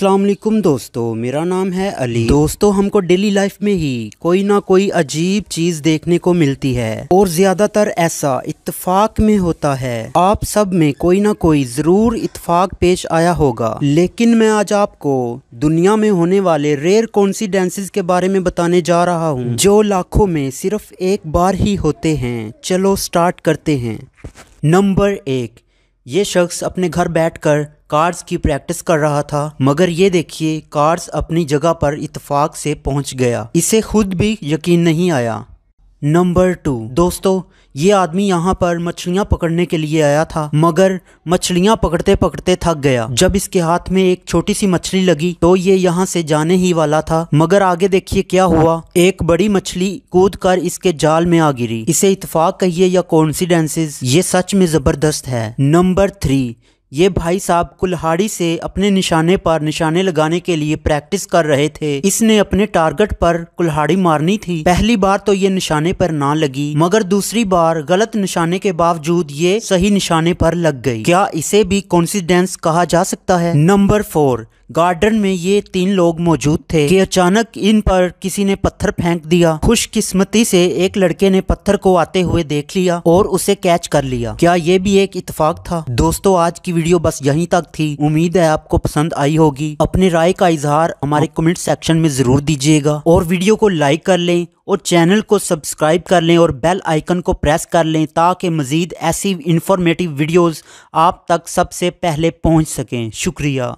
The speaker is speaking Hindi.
अस्सलाम वालेकुम दोस्तों मेरा नाम है अली दोस्तों हमको डेली लाइफ में ही कोई ना कोई अजीब चीज़ देखने को मिलती है और ज़्यादातर ऐसा इत्तफाक में होता है आप सब में कोई ना कोई ज़रूर इत्तफाक पेश आया होगा लेकिन मैं आज आपको दुनिया में होने वाले रेयर कॉन्सीडेंसेस के बारे में बताने जा रहा हूँ जो लाखों में सिर्फ एक बार ही होते हैं चलो स्टार्ट करते हैं नंबर एक ये शख्स अपने घर बैठकर कार्स की प्रैक्टिस कर रहा था मगर ये देखिए कार्स अपनी जगह पर इतफाक से पहुंच गया इसे खुद भी यकीन नहीं आया नंबर टू दोस्तों ये आदमी यहाँ पर मछलियाँ पकड़ने के लिए आया था मगर मछलियाँ पकड़ते पकड़ते थक गया जब इसके हाथ में एक छोटी सी मछली लगी तो ये यहाँ से जाने ही वाला था मगर आगे देखिए क्या हुआ एक बड़ी मछली कूद कर इसके जाल में आ गिरी इसे इतफाक कहिए या कॉन्सिडेंसेज ये सच में जबरदस्त है नंबर थ्री ये भाई साहब कुल्हाड़ी से अपने निशाने पर निशाने लगाने के लिए प्रैक्टिस कर रहे थे इसने अपने टारगेट पर कुल्हाड़ी मारनी थी पहली बार तो ये निशाने पर ना लगी मगर दूसरी बार गलत निशाने के बावजूद ये सही निशाने पर लग गई क्या इसे भी कॉन्सिडेंस कहा जा सकता है नंबर फोर गार्डन में ये तीन लोग मौजूद थे कि अचानक इन पर किसी ने पत्थर फेंक दिया खुशकिस्मती से एक लड़के ने पत्थर को आते हुए देख लिया और उसे कैच कर लिया क्या ये भी एक इतफाक था दोस्तों आज की वीडियो बस यहीं तक थी उम्मीद है आपको पसंद आई होगी अपने राय का इजहार हमारे कमेंट सेक्शन में जरूर दीजिएगा और वीडियो को लाइक कर लें और चैनल को सब्सक्राइब कर लें और बेल आइकन को प्रेस कर लें ताकि मज़ीद ऐसी इन्फॉर्मेटिव वीडियोज़ आप तक सबसे पहले पहुँच सकें शुक्रिया